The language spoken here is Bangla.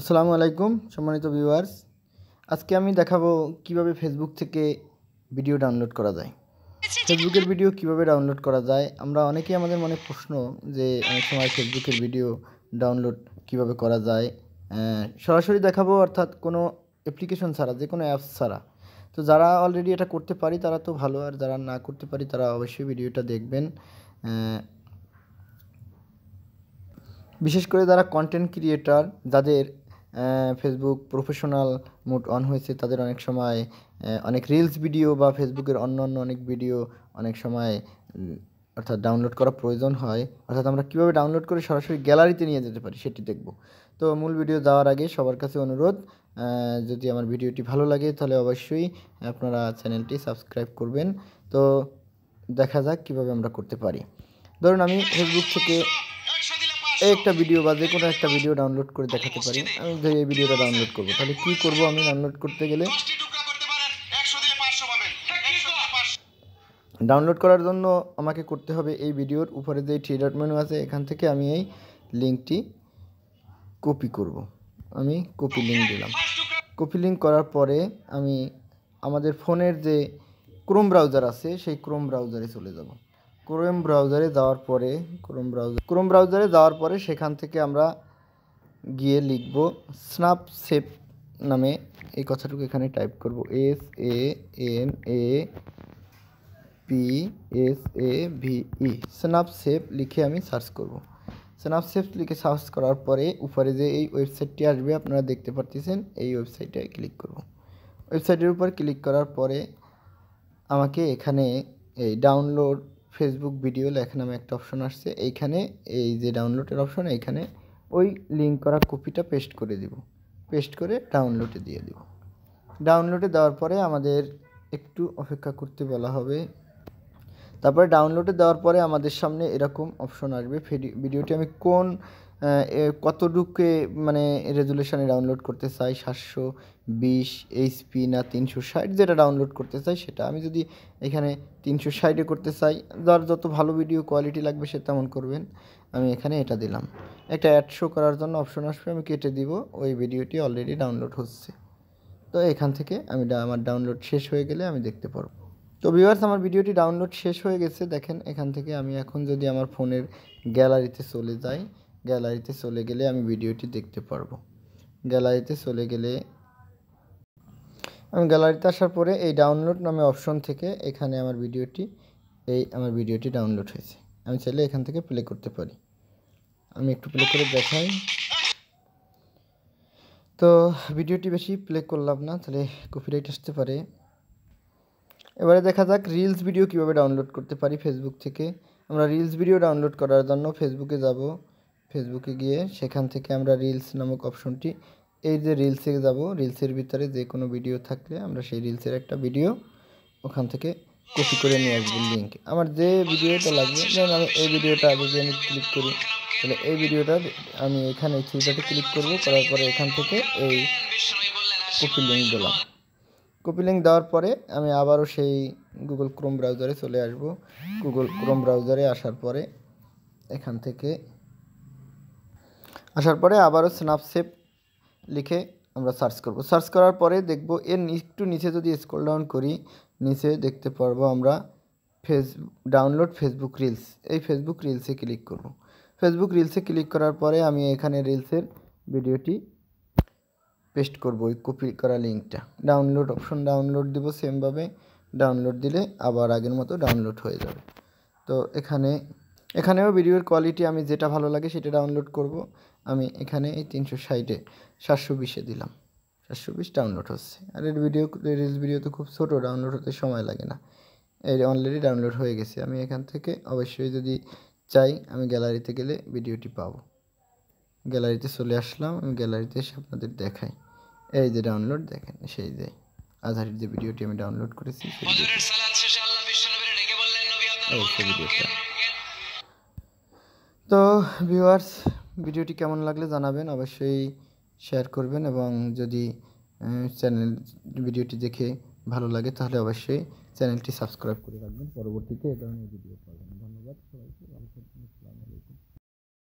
আসসালামু আলাইকুম সম্মানিত ভিউয়ার্স আজকে আমি দেখাবো কিভাবে ফেসবুক থেকে ভিডিও ডাউনলোড করা যায় ফেসবুকের ভিডিও কিভাবে ডাউনলোড করা যায় আমরা অনেকেই আমাদের মনে প্রশ্ন যে অনেক সময় ফেসবুকের ভিডিও ডাউনলোড কিভাবে করা যায় সরাসরি দেখাবো অর্থাৎ কোনো অ্যাপ্লিকেশন ছাড়া যে কোনো অ্যাপস ছাড়া তো যারা অলরেডি এটা করতে পারি তারা তো ভালো আর যারা না করতে পারি তারা অবশ্যই ভিডিওটা দেখবেন বিশেষ করে যারা কন্টেন্ট ক্রিয়েটার যাদের ফেসবুক প্রফেশনাল মুড অন হয়েছে তাদের অনেক সময় অনেক রিলস ভিডিও বা ফেসবুকের অন্য অন্য অনেক ভিডিও অনেক সময় অর্থাৎ ডাউনলোড করা প্রয়োজন হয় অর্থাৎ আমরা কীভাবে ডাউনলোড করে সরাসরি গ্যালারিতে নিয়ে যেতে পারি সেটি দেখব তো মূল ভিডিও যাওয়ার আগে সবার কাছে অনুরোধ যদি আমার ভিডিওটি ভালো লাগে তাহলে অবশ্যই আপনারা চ্যানেলটি সাবস্ক্রাইব করবেন তো দেখা যাক কীভাবে আমরা করতে পারি ধরুন আমি ফেসবুক থেকে একটা ভিডিও বা যে কোনো একটা ভিডিও ডাউনলোড করে দেখাতে পারি আমি যে এই ভিডিওটা ডাউনলোড করব তাহলে কি করব আমি ডাউনলোড করতে গেলে ডাউনলোড করার জন্য আমাকে করতে হবে এই ভিডিওর উপরে যে থ্রি ডট মেনু আছে এখান থেকে আমি এই লিঙ্কটি কপি করব আমি কপি লিঙ্ক দিলাম কপি লিঙ্ক করার পরে আমি আমাদের ফোনের যে ক্রোম ব্রাউজার আছে সেই ক্রোম ব্রাউজারে চলে যাব ক্রোম ব্রাউজারে যাওয়ার পরে ক্রোম ব্রাউজার ক্রোম ব্রাউজারে যাওয়ার পরে সেখান থেকে আমরা গিয়ে লিখব স্নাপ সেপ নামে এই কথাটুকু এখানে টাইপ করব S A N A P S A V E snap save লিখে আমি সার্চ করব স্নাপ সেপ লিখে সার্চ করার পরে উপরে যে এই ওয়েবসাইটটি আসবে আপনারা দেখতে পারতেছেন এই ওয়েবসাইটে ক্লিক করব ওয়েবসাইটের উপর ক্লিক করার পরে আমাকে এখানে এই ডাউনলোড ফেসবুক ভিডিও লেখা নামে একটা অপশন আসছে এইখানে এই যে ডাউনলোডের অপশন এইখানে ওই লিঙ্ক করা কপিটা পেস্ট করে দিব পেস্ট করে ডাউনলোডে দিয়ে দিব ডাউনলোডে দেওয়ার পরে আমাদের একটু অপেক্ষা করতে বলা হবে তারপরে ডাউনলোডে দেওয়ার পরে আমাদের সামনে এরকম অপশন আসবে ভিডিওটি আমি কোন কতটুকু মানে রেজুলেশানে ডাউনলোড করতে চাই সাতশো বিশ এইচপি না তিনশো ষাট যেটা ডাউনলোড করতে চাই সেটা আমি যদি এখানে তিনশো ষাটে করতে চাই যার যত ভালো ভিডিও কোয়ালিটি লাগবে সে তেমন করবেন আমি এখানে এটা দিলাম একটা অ্যাডশো করার জন্য অপশন আসবে আমি কেটে দিব ওই ভিডিওটি অলরেডি ডাউনলোড হচ্ছে তো এখান থেকে আমি আমার ডাউনলোড শেষ হয়ে গেলে আমি দেখতে পারবো তো বিভার্স আমার ভিডিওটি ডাউনলোড শেষ হয়ে গেছে দেখেন এখান থেকে আমি এখন যদি আমার ফোনের গ্যালারিতে চলে যাই গ্যালারিতে চলে গেলে আমি ভিডিওটি দেখতে পারবো গ্যালারিতে চলে গেলে আমি গ্যালারিতে আসার পরে এই ডাউনলোড নামে অপশন থেকে এখানে আমার ভিডিওটি এই আমার ভিডিওটি ডাউনলোড হয়েছে আমি চাইলে এখান থেকে প্লে করতে পারি আমি একটু প্লে করে দেখাই তো ভিডিওটি বেশি প্লে করলাম না তাহলে কপিরাইট আসতে পারে এবারে দেখা যাক রিলস ভিডিও কিভাবে ডাউনলোড করতে পারি ফেসবুক থেকে আমরা রিলস ভিডিও ডাউনলোড করার জন্য ফেসবুকে যাব ফেসবুকে গিয়ে সেখান থেকে আমরা রিলস নামক অপশনটি এই যে রিলসে যাব রিলসের ভিতরে যে কোনো ভিডিও থাকলে আমরা সেই রিলসের একটা ভিডিও ওখান থেকে কপি করে নিয়ে আসবো লিঙ্ক আমার যে ভিডিওটা লাগবে যেমন আমি এই ভিডিওটা যদি আমি ক্লিক করি তাহলে এই ভিডিওটা আমি এখানে এই ছবিটাতে ক্লিক করব করার পরে এখান থেকে এই কপি লিঙ্ক দিলাম কপি লিঙ্ক দেওয়ার পরে আমি আবারও সেই গুগল ক্রোম ব্রাউজারে চলে আসব গুগল ক্রোম ব্রাউজারে আসার পরে এখান থেকে আসার পরে আবারও স্ন্যাপসেপ লিখে আমরা সার্চ করব সার্চ করার পরে দেখব এর একটু নিচে যদি স্ক্রল ডাউন করি নিচে দেখতে পারবো আমরা ফেস ডাউনলোড ফেসবুক রিলস এই ফেসবুক রিলসে ক্লিক করব ফেসবুক রিলসে ক্লিক করার পরে আমি এখানে রিলসের ভিডিওটি পেস্ট করব ওই কপি করা লিঙ্কটা ডাউনলোড অপশন ডাউনলোড দিব সেমভাবে ডাউনলোড দিলে আবার আগের মতো ডাউনলোড হয়ে যাবে তো এখানে এখানেও ভিডিওর কোয়ালিটি আমি যেটা ভালো লাগে সেটা ডাউনলোড করব আমি এখানে এই তিনশো ষাটে সাতশো বিশে দিলাম সাতশো বিশ ডাউনলোড হচ্ছে আর এর ভিডিও রিলস ভিডিও তো খুব ছোটো ডাউনলোড হতে সময় লাগে না এর অলরেডি ডাউনলোড হয়ে গেছে আমি এখান থেকে অবশ্যই যদি চাই আমি গ্যালারিতে গেলে ভিডিওটি পাবো গ্যালারিতে চলে আসলাম আমি গ্যালারিতে এসে আপনাদের দেখাই এই যে ডাউনলোড দেখেন সেই যে আধারের যে ভিডিওটি আমি ডাউনলোড করেছি তো ভিউয়ার্স ভিডিওটি কেমন লাগলে জানাবেন অবশ্যই শেয়ার করবেন এবং যদি চ্যানেল ভিডিওটি দেখে ভালো লাগে তাহলে অবশ্যই চ্যানেলটি সাবস্ক্রাইব করে রাখবেন পরবর্তীতে এ ধরনের ভিডিও পাবেন ধন্যবাদ সবাইকে আসসালামু আলাইকুম